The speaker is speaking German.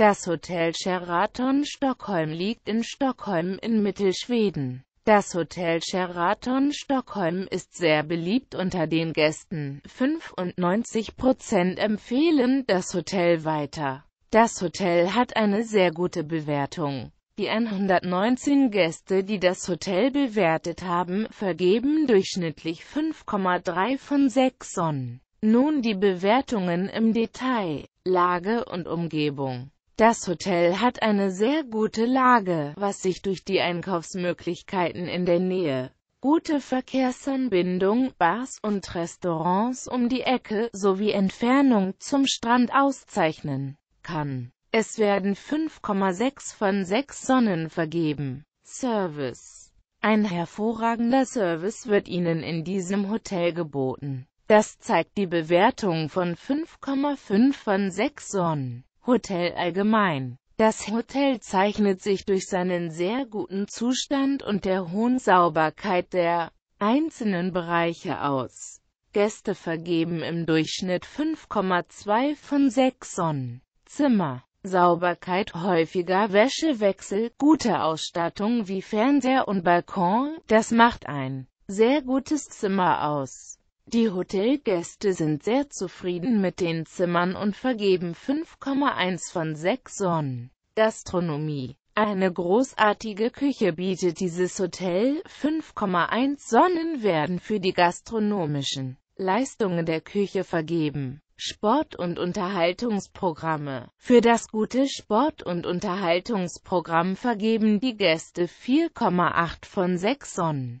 Das Hotel Sheraton Stockholm liegt in Stockholm in Mittelschweden. Das Hotel Sheraton Stockholm ist sehr beliebt unter den Gästen. 95% empfehlen das Hotel weiter. Das Hotel hat eine sehr gute Bewertung. Die 119 Gäste, die das Hotel bewertet haben, vergeben durchschnittlich 5,3 von 6 Sonnen. Nun die Bewertungen im Detail, Lage und Umgebung. Das Hotel hat eine sehr gute Lage, was sich durch die Einkaufsmöglichkeiten in der Nähe, gute Verkehrsanbindung, Bars und Restaurants um die Ecke sowie Entfernung zum Strand auszeichnen kann. Es werden 5,6 von 6 Sonnen vergeben. Service Ein hervorragender Service wird Ihnen in diesem Hotel geboten. Das zeigt die Bewertung von 5,5 von 6 Sonnen. Hotel allgemein. Das Hotel zeichnet sich durch seinen sehr guten Zustand und der hohen Sauberkeit der einzelnen Bereiche aus. Gäste vergeben im Durchschnitt 5,2 von 6 Sonnen. Zimmer, Sauberkeit, häufiger Wäschewechsel, gute Ausstattung wie Fernseher und Balkon, das macht ein sehr gutes Zimmer aus. Die Hotelgäste sind sehr zufrieden mit den Zimmern und vergeben 5,1 von 6 Sonnen. Gastronomie eine großartige Küche bietet dieses Hotel. 5,1 Sonnen werden für die gastronomischen Leistungen der Küche vergeben. Sport- und Unterhaltungsprogramme. Für das gute Sport- und Unterhaltungsprogramm vergeben die Gäste 4,8 von 6 Sonnen.